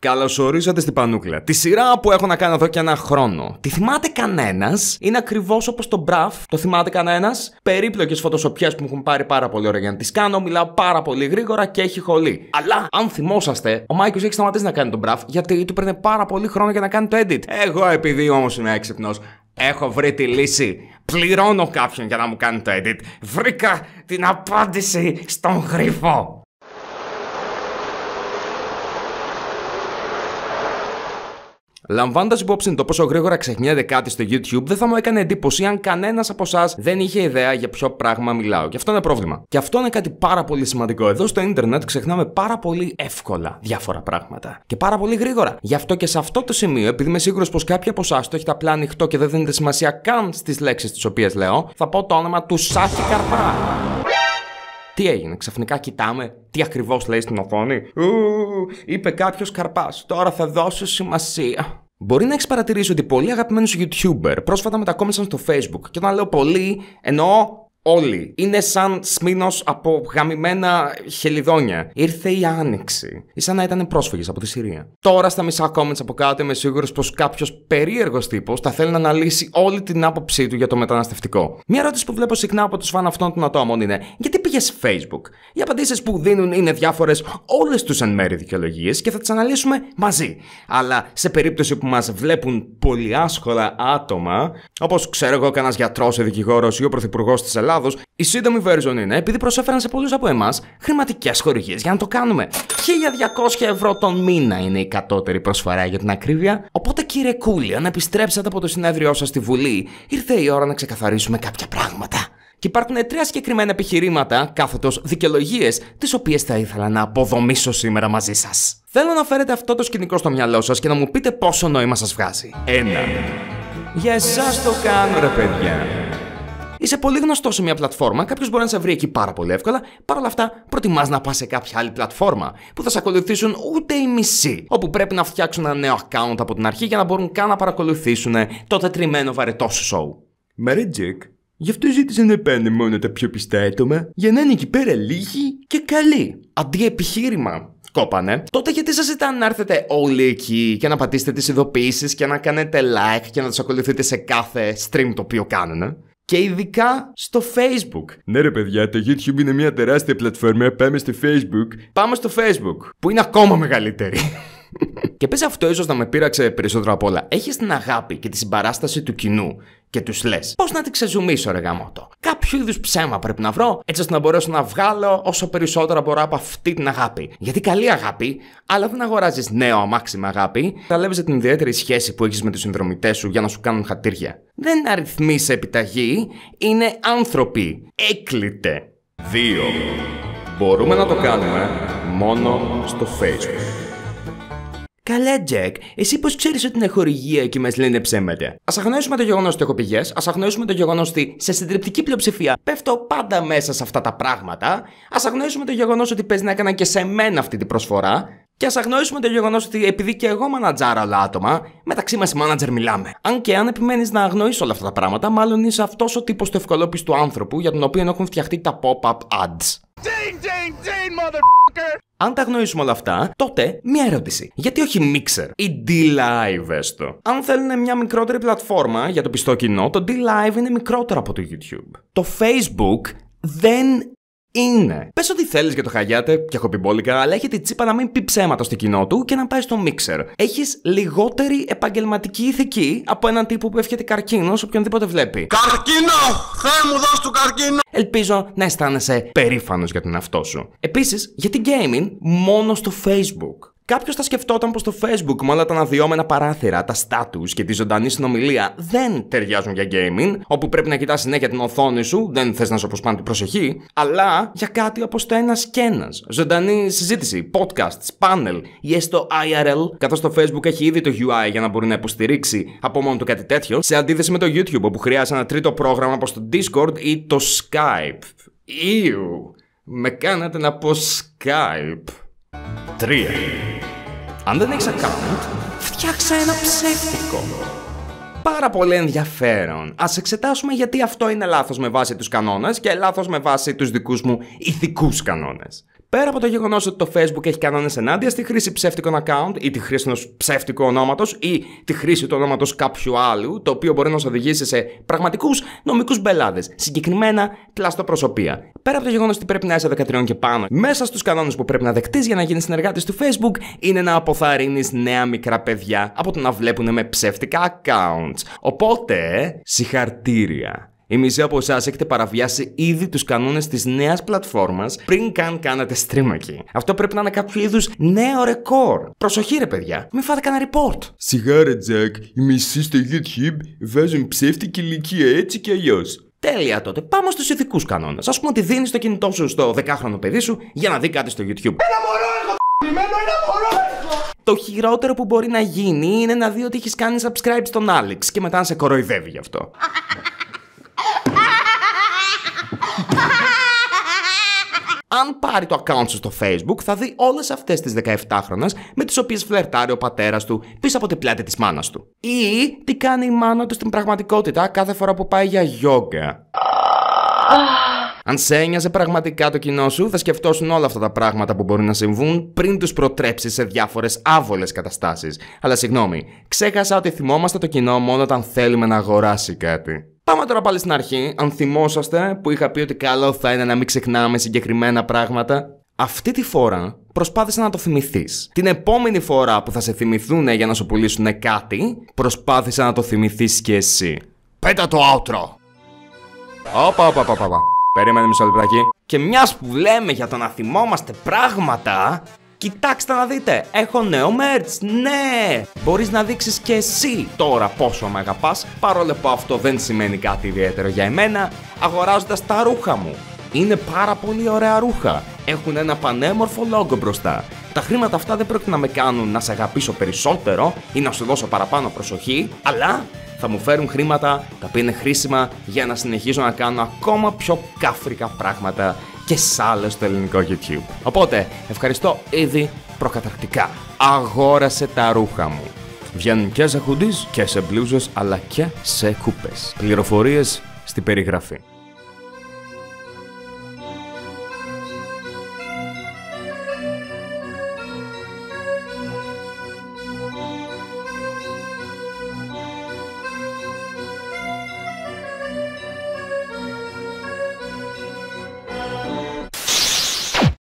Καλωσορίσατε στην Πανούκλα. Τη σειρά που έχω να κάνω εδώ και ένα χρόνο. Τη θυμάται κανένας. Είναι ακριβώς όπως το μπραφ. Το θυμάται κανένας. Περίπλοκες φωτοσοπιές που μου έχουν πάρει πάρα πολύ ώρα για να τις κάνω. Μιλάω πάρα πολύ γρήγορα και έχει χολή. Αλλά, αν θυμόσαστε, ο Μάικλ έχει σταματήσει να κάνει τον μπραφ γιατί του παίρνει πάρα πολύ χρόνο για να κάνει το edit. Εγώ, επειδή όμως είμαι έξυπνος, έχω βρει τη λύση. Πληρώνω κάποιον για να μου κάνει το edit. Βρήκα την απάντηση στον γρυφό. Λαμβάνοντας υπόψη το πόσο γρήγορα ξεχνιέται κάτι στο YouTube, δεν θα μου έκανε εντύπωση αν κανένας από εσάς δεν είχε ιδέα για ποιο πράγμα μιλάω. Και αυτό είναι πρόβλημα. Και αυτό είναι κάτι πάρα πολύ σημαντικό. Εδώ στο ίντερνετ ξεχνάμε πάρα πολύ εύκολα διάφορα πράγματα. Και πάρα πολύ γρήγορα. Γι' αυτό και σε αυτό το σημείο, επειδή είμαι σίγουρος πως κάποιοι από εσάς το έχετε απλά ανοιχτό και δεν δίνετε σημασία καν στις λέξεις τις οποίες λέω, θα πω το όνομα του Σάχη Καρπά. Τι έγινε, ξαφνικά κοιτάμε τι ακριβώς λέει στην οθόνη. είπε κάποιος καρπάς. Τώρα θα δώσω σημασία. Μπορεί να έχεις παρατηρήσει ότι πολλοί αγαπημένοι YouTuber πρόσφατα μετακόμισαν στο Facebook. Και όταν λέω πολλοί, εννοώ Όλοι. Είναι σαν σμήνος από γαμημένα χελιδόνια. Ήρθε η άνοιξη. Ή σαν να ήταν πρόσφυγες από τη Συρία. Τώρα στα μισά comments από κάτω είμαι σίγουρος πως κάποιος περίεργος τύπος θα θέλει να αναλύσει όλη την άποψή του για το μεταναστευτικό. Μια ερώτηση που βλέπω συχνά από τους φαν αυτών των ατόμων είναι γιατί πήγες Facebook. Οι απαντήσεις που δίνουν είναι διάφορες όλες τους εν μέρη δικαιολογίες και θα τις αναλύσουμε μαζί. Αλλά σε περίπτωση που μας βλέπουν πολύ άσχολα άτομα, όπως ξέρω εγώ κανένας γιατρός ή δικηγόρο ή ο πρωθυπουργός της Ελλάδα η σύντομη version είναι επειδή προσέφεραν σε πολλούς από εμάς χρηματικές χορηγίες για να το κάνουμε. 1200 ευρώ τον μήνα είναι η κατώτερη προσφορά για την ακρίβεια. Οπότε κύριε Κούλι, αν επιστρέψατε από το συνέδριό σας στη Βουλή, ήρθε η ώρα να ξεκαθαρίσουμε κάποια πράγματα. Και υπάρχουν τρία συγκεκριμένα επιχειρήματα, κάθετος δικαιολογίες, τις οποίες θα ήθελα να αποδομήσω σήμερα μαζί σας. Θέλω να φέρετε αυτό το σκηνικό στο μυαλό σας και να μου πείτε πόσο νόημα σας βγάζει. Ένα. Για εσάς το κάνω, ρε παιδιά. Είσαι πολύ γνωστός σε μια πλατφόρμα, κάποιος μπορεί να σε βρει εκεί πάρα πολύ εύκολα, παρόλα αυτά προτιμάς να πας σε κάποια άλλη πλατφόρμα που θα σε ακολουθήσουν ούτε οι μισοί, όπου πρέπει να φτιάξουν ένα νέο account από την αρχή για να μπορούν καν να παρακολουθήσουν το τετριμένο βαρετό σου σοου. Τζικ, γι' αυτό ζήτησε να πάνε μόνο τα πιο πιστά έτομα για να είναι εκεί πέρα λίγοι και καλοί. Αντί επιχείρημα, κόπανε, τότε γιατί σας ζητάνε να έρθετε όλοι εκεί και να πατήσετε τις ειδοποιήσεις και να κάνετε like και να τους ακολουθείτε σε κάθε stream το οποίο κάνουν. Και ειδικά στο Facebook. Ναι, ρε παιδιά, το YouTube είναι μια τεράστια πλατφόρμα. Πάμε στο Facebook. Πάμε στο Facebook, που είναι ακόμα μεγαλύτερη και πες αυτό ίσως να με πείραξε περισσότερο απ' όλα. Έχεις την αγάπη και τη συμπαράσταση του κοινού και τους λες πώς να τη ξεζουμίσω ρε γαμότο. Κάποιο είδους ψέμα πρέπει να βρω έτσι ώστε να μπορέσω να βγάλω όσο περισσότερα μπορώ από αυτή την αγάπη. Γιατί καλή αγάπη, αλλά δεν αγοράζεις νέο αμάξι αγάπη. Ταλέπεσαι την ιδιαίτερη σχέση που έχεις με τους συνδρομητές σου για να σου κάνουν χατήρια. Δεν σε επιταγή, είναι άνθρωποι. Έκλειτε. 2. Μπορούμε να το κάνουμε μόνο στο Facebook. Καλά, Τζεκ, εσύ πώς ξέρεις ότι είναι χορηγία και μας λένε ψέματα. Ας αγνοήσουμε το γεγονός ότι έχω πηγές, ας αγνοήσουμε το γεγονός ότι σε συντριπτική πλειοψηφία πέφτω πάντα μέσα σε αυτά τα πράγματα, ας αγνοήσουμε το γεγονός ότι παιζει να έκανα και σε μένα αυτή την προσφορά, και ας αγνοήσουμε το γεγονός ότι επειδή και εγώ μανατζάρω άλλα άτομα, μεταξύ μας μάνατζερ μιλάμε. Αν και αν επιμένεις να αγνοείς όλα αυτά τα πράγματα, μάλλον είσαι αυτός ο τύπος του ευκολόπιστου άνθρωπου για τον οποίο έχουν φτιαχτεί τα pop-up ads. Αν τα γνωρίσουμε όλα αυτά, τότε μία ερώτηση. Γιατί όχι Mixer ή D-Live έστω. Αν θέλουν μια μικρότερη πλατφόρμα για το πιστό κοινό, το D-Live είναι μικρότερο από το YouTube. Το Facebook δεν είναι. Πες ό,τι θέλεις για το χαγιάτε και έχω πιμπολικα, αλλά έχει την τσίπα να μην πει ψέματα στο κοινό του και να πάει στο μίξερ. Έχεις λιγότερη επαγγελματική ηθική από έναν τύπο που εύχεται καρκίνο σε οποιονδήποτε βλέπει. Καρκίνο! Θεέ μου, δώσ' του καρκίνο! Ελπίζω να αισθάνεσαι περήφανος για τον εαυτό σου. Επίσης, γιατί gaming μόνο στο Facebook. Κάποιος θα σκεφτόταν πως το Facebook με όλα τα αναδυόμενα παράθυρα, τα status και τη ζωντανή συνομιλία δεν ταιριάζουν για gaming, όπου πρέπει να κοιτάς συνέχεια την οθόνη σου, δεν θες να σου αποσπάνε την προσοχή, αλλά για κάτι όπως το ένα και ένα. Ζωντανή συζήτηση, podcasts, panel ή έστω IRL, καθώς το Facebook έχει ήδη το UI για να μπορεί να υποστηρίξει από μόνο του κάτι τέτοιο, σε αντίθεση με το YouTube, όπου χρειάζεται ένα τρίτο πρόγραμμα όπως το Discord ή το Skype. Ιου! Με κάνατε να πω Skype. 3. Αν δεν έχεις account, φτιάξε ένα ψεύτικο. Πάρα πολύ ενδιαφέρον. Ας εξετάσουμε γιατί αυτό είναι λάθος με βάση τους κανόνες και λάθος με βάση τους δικούς μου ηθικούς κανόνες. Πέρα από το γεγονός ότι το Facebook έχει κανόνες ενάντια στη χρήση ψεύτικων account ή τη χρήση ενός ψεύτικου ονόματος ή τη χρήση του ονόματος κάποιου άλλου, το οποίο μπορεί να σου οδηγήσει σε πραγματικούς νομικούς μπελάδες, συγκεκριμένα πλαστοπροσωπεία. Πέρα από το γεγονός ότι πρέπει να είσαι 13 και πάνω, μέσα στους κανόνες που πρέπει να δεχτεί για να γίνεις συνεργάτης του Facebook είναι να αποθαρρύνεις νέα μικρά παιδιά από το να βλέπουν με ψεύτικα accounts. Οπότε, συγχαρτήρια μισοί από εσάς έχετε παραβιάσει ήδη τους κανόνες της νέας πλατφόρμας πριν καν κάνατε stream εκεί. Αυτό πρέπει να είναι κάποιο είδους νέο ρεκόρ. Προσοχή ρε παιδιά, μην φάτε κανένα report. Σιγά ρε Τζακ, οι μισοί στο YouTube βάζουν ψεύτικη ηλικία έτσι κι αλλιώς. Τέλεια τότε. Πάμε στους ηθικού κανόνες. Ας πούμε ότι δίνεις το κινητό σου στο δεκάχρονο παιδί σου για να δει κάτι στο YouTube. Ένα μωρό έχω! Ένα μωρό Το χειρότερο που μπορεί να γίνει είναι να δει ότι έχεις κάνει subscribe στον Άλεξ και μετά να σε κοροϊδεύει γι' αυτό. αν πάρει το account σου στο Facebook, θα δει όλες αυτές τις 17χρονε με τις οποίες φλερτάρει ο πατέρας του πίσω από την πλάτη της μάνας του. Ή τι κάνει η μάνα του στην πραγματικότητα κάθε φορά που πάει για γιόγκα. Αν σε ένοιαζε πραγματικά το κοινό σου, θα σκεφτώσουν όλα αυτά τα πράγματα που μπορεί να συμβούν πριν τους προτρέψεις σε διάφορες άβολες καταστάσεις. Αλλά συγγνώμη, ξέχασα ότι θυμόμαστε το κοινό μόνο όταν θέλουμε να αγοράσει κάτι. Πάμε τώρα πάλι στην αρχή. Αν θυμόσαστε που είχα πει ότι καλό θα είναι να μην ξεχνάμε συγκεκριμένα πράγματα. Αυτή τη φορά προσπάθησε να το θυμηθείς. Την επόμενη φορά που θα σε θυμηθούν για να σου πουλήσουν κάτι, προσπάθησε να το θυμηθείς και εσύ. Πέτα το outro! Όπα, όπα, όπα, όπα. Περίμενε μισό λεπτάκι. Και μιας που λέμε για το να θυμόμαστε πράγματα, Κοιτάξτε να δείτε, έχω νέο merch, ναι! Μπορείς να δείξεις και εσύ τώρα πόσο με αγαπάς, παρόλο που αυτό δεν σημαίνει κάτι ιδιαίτερο για εμένα, αγοράζοντας τα ρούχα μου. Είναι πάρα πολύ ωραία ρούχα, έχουν ένα πανέμορφο λόγο μπροστά. Τα χρήματα αυτά δεν πρόκειται να με κάνουν να σε αγαπήσω περισσότερο ή να σου δώσω παραπάνω προσοχή, αλλά θα μου φέρουν χρήματα τα οποία είναι χρήσιμα για να συνεχίζω να κάνω ακόμα πιο κάφρικα πράγματα και σ' άλλο στο ελληνικό YouTube. Οπότε, ευχαριστώ ήδη προκαταρκτικά. Αγόρασε τα ρούχα μου. Βγαίνουν και σε χουντίς και σε μπλούζες αλλά και σε κούπες. Πληροφορίες στην περιγραφή.